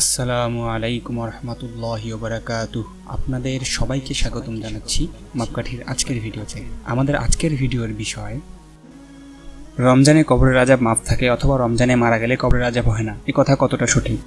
আসসালামু আলাইকুম রহমতুল্লাহ ওবরাকাতু আপনাদের সবাইকে স্বাগতম জানাচ্ছি মাপকাঠির আজকের ভিডিওতে আমাদের আজকের ভিডিওর বিষয় রমজানে কবরের রাজা মাফ থাকে অথবা রমজানে মারা গেলে কবরের রাজা হয় না এ কথা কতটা সঠিক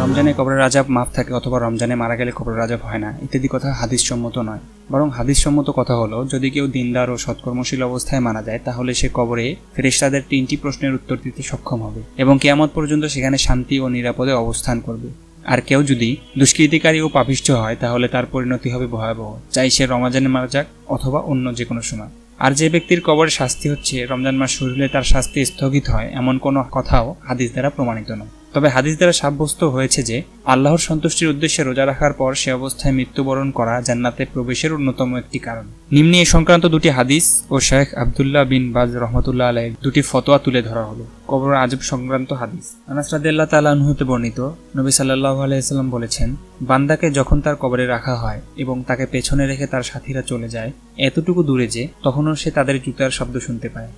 রমজানে কবরের রাজাব মাফ থাকে অথবা রমজানে মারা গেলে কবরের রাজাব হয় না ইত্যাদি কথা হাদিস সম্মত নয় বরং হাদিস সম্মত কথা হলো যদি কেউ দিনদার ও সৎকর্মশীল অবস্থায় মারা যায় তাহলে সে কবরে ফেরেশতাদের তিনটি প্রশ্নের উত্তর দিতে সক্ষম হবে এবং কেয়ামত পর্যন্ত সেখানে শান্তি ও নিরাপদে অবস্থান করবে আর কেউ যদি দুষ্কৃতিকারী ও পাপিষ্ঠ হয় তাহলে তার পরিণতি হবে ভয়াবহ চাই সে রমাজানে মারা যাক অথবা অন্য যে কোনো সময় আর যে ব্যক্তির কবর শাস্তি হচ্ছে রমজান মাস শুরু হলে তার শাস্তি স্থগিত হয় এমন কোনো কথাও হাদিস দ্বারা প্রমাণিত নয় তবে হাদিস দ্বারা সাব্যস্ত হয়েছে যে আল্লাহর সন্তুষ্টির উদ্দেশ্যে রোজা রাখার পর সে অবস্থায় মৃত্যুবরণ করা জান্নাতে প্রবেশের অন্যতম একটি কারণ নিম্নে এ সংক্রান্ত দুটি হাদিস ও শেখ আবদুল্লাহ বিন বাজ রহমতুল্লাহ আলের দুটি ফতোয়া তুলে ধরা হলো কবর আজব সংক্রান্ত হাদিস আনাস রাদিল্লা তালাহতে বর্ণিত নবী সাল্লাহ আলাইসাল্লাম বলেছেন বান্দাকে যখন তার কবরে রাখা হয় এবং তাকে পেছনে রেখে তার সাথীরা চলে যায় এতটুকু দূরে যে তখনও সে তাদের জুতার শব্দ শুনতে পায়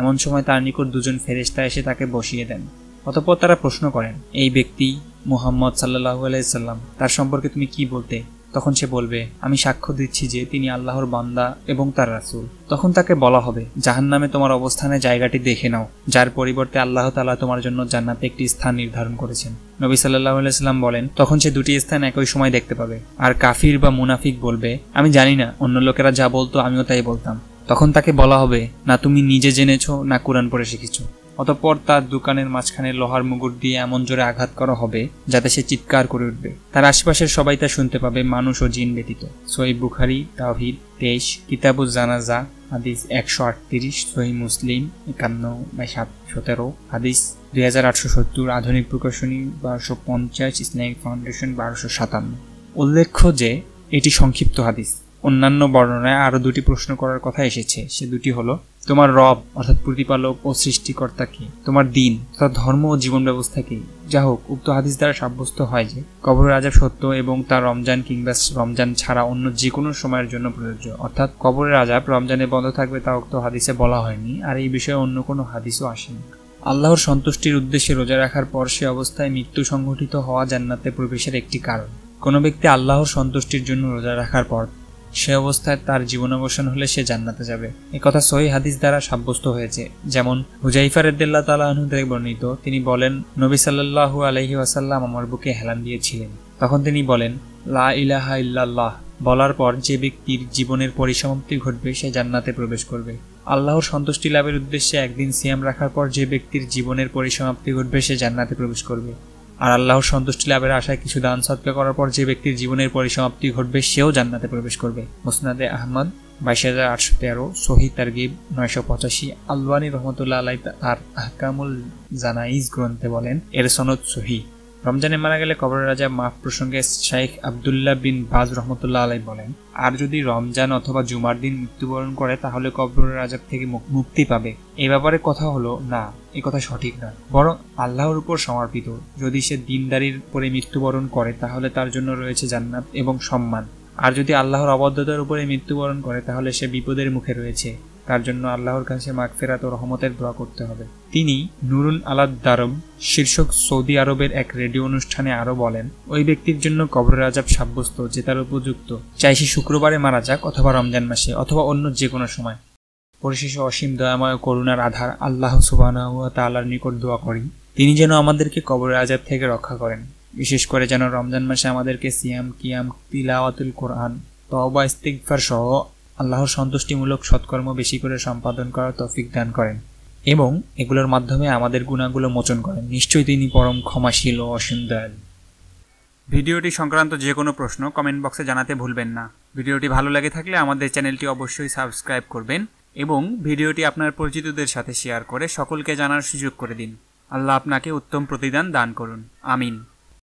এমন সময় তার নিকট দুজন ফেরেস্তা এসে তাকে বসিয়ে দেন অতপর তারা প্রশ্ন করেন এই ব্যক্তি মুহাম্মদ সাল্লাহ আলাইসাল্লাম তার সম্পর্কে তুমি কি বলতে তখন সে বলবে আমি সাক্ষ্য দিচ্ছি যে তিনি আল্লাহর বান্দা এবং তার রাসুল তখন তাকে বলা হবে জাহান নামে তোমার অবস্থানে জায়গাটি দেখে নাও যার পরিবর্তে আল্লাহ তালা তোমার জন্য জান্নাতে একটি স্থান নির্ধারণ করেছেন নবী সাল্লাহ আলাইসাল্লাম বলেন তখন সে দুটি স্থান একই সময় দেখতে পাবে আর কাফির বা মুনাফিক বলবে আমি জানি না অন্য লোকেরা যা বলতো আমিও তাই বলতাম তখন তাকে বলা হবে না তুমি নিজে জেনেছো না কোরআন পড়ে শিখেছো অতঃপর তার দোকানের মাঝখানে লোহার মুগুর দিয়ে এমন জোরে আঘাত করা হবে যাতে সে চিৎকার করে উঠবে তার আশেপাশের সবাই তা শুনতে পাবে মানুষ ও জিন ব্যতীত সই বুখারি তাহিদ তেইশ কিতাবুজ জানাজা হাদিস একশো আটত্রিশ সহি মুসলিম একান্ন বাই সাত সতেরো হাদিস দুই হাজার আটশো সত্তর আধুনিক প্রকাশনী বারোশো পঞ্চাশ ইসলামিক ফাউন্ডেশন বারোশো সাতান্ন উল্লেখ্য যে এটি সংক্ষিপ্ত হাদিস অন্যান্য বর্ণনায় আরও দুটি প্রশ্ন করার কথা এসেছে সে দুটি হলো তোমার রব অর্থাৎ প্রতিপালক ও সৃষ্টিকর্তা কি তোমার দিন তথা ধর্ম ও জীবন ব্যবস্থা কি যা হোক উক্ত হাদিস দ্বারা সাব্যস্ত হয় যে কবরের আজাব সত্য এবং তার রমজান কিংবা রমজান ছাড়া অন্য যে কোনো সময়ের জন্য প্রযোজ্য অর্থাৎ কবরের আজাব রমজানে বন্ধ থাকবে তা উক্ত হাদিসে বলা হয়নি আর এই বিষয়ে অন্য কোনো হাদিসও আসেনি আল্লাহর সন্তুষ্টির উদ্দেশ্যে রোজা রাখার পর সে অবস্থায় মৃত্যু সংঘটিত হওয়া জান্নাতে প্রবেশের একটি কারণ কোনো ব্যক্তি আল্লাহর সন্তুষ্টির জন্য রোজা রাখার পর সে অবস্থায় তার জীবনাবসান হলে সে জান্নাতে যাবে এ কথা সহি হাদিস দ্বারা সাব্যস্ত হয়েছে যেমন হুজাইফা রেদ্দাল্লা তালা থেকে বর্ণিত তিনি বলেন নবী সাল্লাহু আলহি ওয়াসাল্লাম আমার বুকে হেলান দিয়েছিলেন তখন তিনি বলেন লা ইলাহা ইল্লাল্লাহ বলার পর যে ব্যক্তির জীবনের পরিসমাপ্তি ঘটবে সে জান্নাতে প্রবেশ করবে আল্লাহর সন্তুষ্টি লাভের উদ্দেশ্যে একদিন সিয়াম রাখার পর যে ব্যক্তির জীবনের পরিসমাপ্তি ঘটবে সে জান্নাতে প্রবেশ করবে আর আল্লাহর সন্তুষ্টি লাভের আশায় কিছু দান সৎকা করার পর যে ব্যক্তির জীবনের পরিসমাপ্তি ঘটবে সেও জান্নাতে প্রবেশ করবে মুসনাদে আহমদ বাইশ হাজার আটশো তেরো সহি তার্গিব নয়শো পঁচাশি আলওয়ানি রহমতুল্লাহ আলাই তার আহকামুল জানাইজ গ্রন্থে বলেন এর সনদ সহি রমজানে মারা গেলে কবরের রাজা মাফ প্রসঙ্গে শাইখ আবদুল্লাহ বিন বাজ রহমতুল্লাহ আলাই বলেন আর যদি রমজান অথবা জুমার দিন মৃত্যুবরণ করে তাহলে কবর রাজার থেকে মুক্তি পাবে এ ব্যাপারে কথা হলো না এ কথা সঠিক নয় বরং আল্লাহর উপর সমর্পিত যদি সে দিনদারির পরে মৃত্যুবরণ করে তাহলে তার জন্য রয়েছে জান্নাত এবং সম্মান আর যদি আল্লাহর অবদ্ধতার উপরে মৃত্যুবরণ করে তাহলে সে বিপদের মুখে রয়েছে তার জন্য আল্লাহর কাছে মাগফেরাত ও রহমতের দোয়া করতে হবে তিনি নুরুল আলাদ দারম শীর্ষক সৌদি আরবের এক রেডিও অনুষ্ঠানে আরও বলেন ওই ব্যক্তির জন্য কবরের আজাব সাব্যস্ত যে তার উপযুক্ত চাই সে শুক্রবারে মারা যাক অথবা রমজান মাসে অথবা অন্য যে কোনো সময় পরিশেষে অসীম দয়াময় করুণার আধার আল্লাহ সুবাহ তাল্লার নিকট দোয়া করি তিনি যেন আমাদেরকে কবরের আজাব থেকে রক্ষা করেন বিশেষ করে যেন রমজান মাসে আমাদেরকে সিয়াম কিয়াম তিলাওয়াতুল কোরআন তবা ইস্তিকফার সহ আল্লাহর সন্তুষ্টিমূলক সৎকর্ম বেশি করে সম্পাদন করার তৌফিক দান করেন এবং এগুলোর মাধ্যমে আমাদের গুণাগুলো মোচন করেন নিশ্চয়ই তিনি পরম ক্ষমাশীল ও অসীম দয়াল ভিডিওটি সংক্রান্ত যে কোনো প্রশ্ন কমেন্ট বক্সে জানাতে ভুলবেন না ভিডিওটি ভালো লাগে থাকলে আমাদের চ্যানেলটি অবশ্যই সাবস্ক্রাইব করবেন এবং ভিডিওটি আপনার পরিচিতদের সাথে শেয়ার করে সকলকে জানার সুযোগ করে দিন আল্লাহ আপনাকে উত্তম প্রতিদান দান করুন আমিন